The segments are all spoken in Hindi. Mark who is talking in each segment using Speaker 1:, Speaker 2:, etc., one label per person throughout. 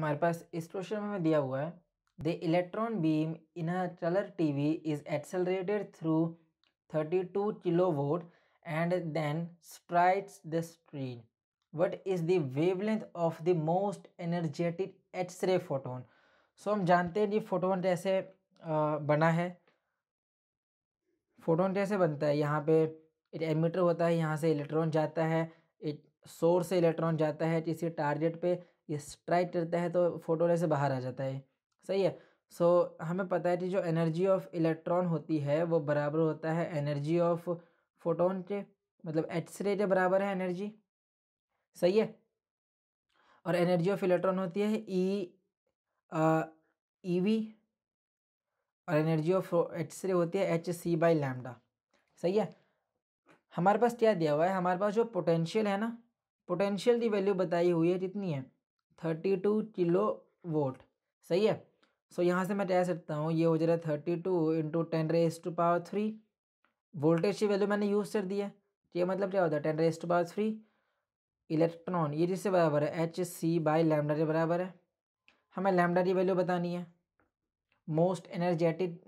Speaker 1: हमारे पास इस क्वेश्चन में दिया हुआ है the electron beam in a colour TV is accelerated through thirty two kilo volt and then strikes the screen what is the wavelength of the most energetic X ray photon so हम जानते हैं कि फोटोन कैसे बना है फोटोन कैसे बनता है यहाँ पे एक एमिटर होता है यहाँ से इलेक्ट्रॉन जाता है एक सोर्स से इलेक्ट्रॉन जाता है किसी टारगेट पे ये स्ट्राइक करता है तो फोटोले से बाहर आ जाता है सही है सो so, हमें पता है कि जो एनर्जी ऑफ इलेक्ट्रॉन होती है वो बराबर होता है एनर्जी ऑफ फोटोन के मतलब एक्स रे के बराबर है एनर्जी सही है और एनर्जी ऑफ इलेक्ट्रॉन होती है ई ई वी और एनर्जी ऑफ एक्स रे होती है एच सी बाई लैमडा सही है हमारे पास क्या दिया हुआ है हमारे पास जो पोटेंशियल है ना पोटेंशियल की वैल्यू बताई हुई है कितनी है थर्टी टू किलो वोट सही है सो so, यहाँ से मैं कह सकता हूँ ये हो जा रहा है thirty two into ten raise to power three voltage की वैल्यू मैंने यूज़ कर दी है तो ये मतलब क्या होता है ten raise to power three electron ये जिससे बराबर है एच सी बाई लैमडा के बराबर है हमें लैमडा की वैल्यू बतानी है मोस्ट एनर्जेटिक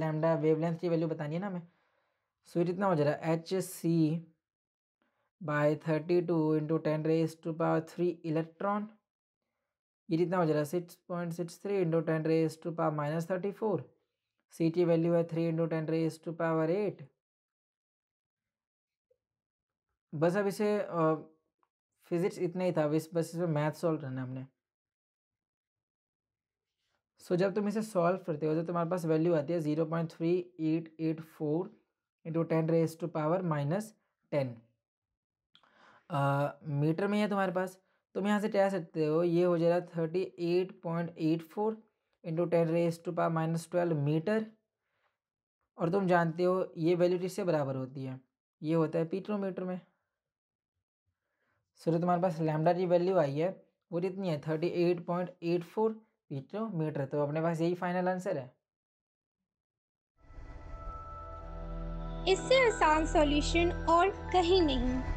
Speaker 1: लैमडा वेवलेंथ की वैल्यू बतानी है ना हमें सो so, कितना हो जा रहा है H C by thirty two into ten raise to power three electron ये कितना हो जाएगा six point six three into ten raise to power minus thirty four C T value है three into ten raise to power eight बस अब इसे फिजिक्स इतना ही था इस बस इसमें मैथ सॉल्व करना हमने सो so, जब तुम इसे सॉल्व करते हो जब तुम्हारे पास वैल्यू आती है zero point three eight eight four into ten raise to power minus ten metre में है तुम्हारे पास तुम यहाँ से कह सकते हो ये हो जाएगा thirty eight point eight four into ten raise to power minus twelve metre और तुम जानते हो ये वैल्यू किससे बराबर होती है ये होता है पीट्रोमीटर में सर तुम्हारे पास लैमडा की वैल्यू आई है वो कितनी है thirty eight point eight four picometre तो अपने पास यही फाइनल आंसर है इससे आसान सॉल्यूशन और कहीं नहीं